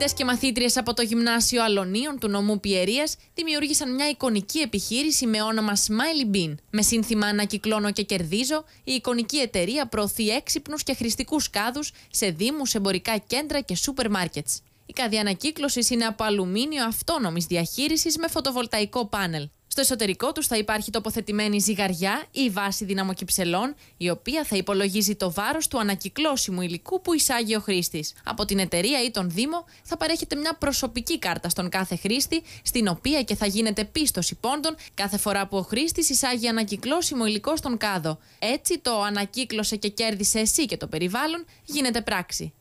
Μαθητές και μαθήτριες από το Γυμνάσιο Αλωνίων του νομού Πιερίας δημιούργησαν μια εικονική επιχείρηση με όνομα Smiley Bean. Με σύνθημα Ανακυκλώνω και κερδίζω, η εικονική εταιρεία προωθεί έξυπνους και χρηστικούς κάδους σε δήμους, εμπορικά κέντρα και σούπερ μάρκετ. Η καδιανακύκλωση είναι από αλουμίνιο αυτόνομης διαχείρισης με φωτοβολταϊκό πάνελ. Στο εσωτερικό τους θα υπάρχει τοποθετημένη ζυγαριά ή βάση δυναμοκυψελών, η οποία θα υπολογίζει το βάρος του ανακυκλώσιμου υλικού που εισάγει ο χρήστης. Από την εταιρεία ή τον Δήμο θα παρέχεται μια προσωπική κάρτα στον κάθε χρήστη, στην οποία και θα γίνεται πίστοση πόντων κάθε φορά που ο χρήστης εισάγει ανακυκλώσιμο υλικό στον κάδο. Έτσι, το ανακύκλωσε και κέρδισε εσύ και το περιβάλλον γίνεται πράξη.